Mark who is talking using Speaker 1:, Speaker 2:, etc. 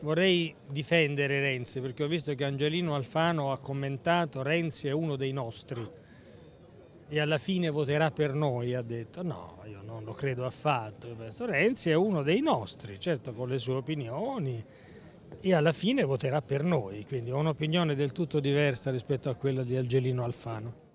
Speaker 1: Vorrei difendere Renzi perché ho visto che Angelino Alfano ha commentato Renzi è uno dei nostri e alla fine voterà per noi, ha detto no, io non lo credo affatto, Renzi è uno dei nostri, certo con le sue opinioni e alla fine voterà per noi, quindi ho un'opinione del tutto diversa rispetto a quella di Angelino Alfano.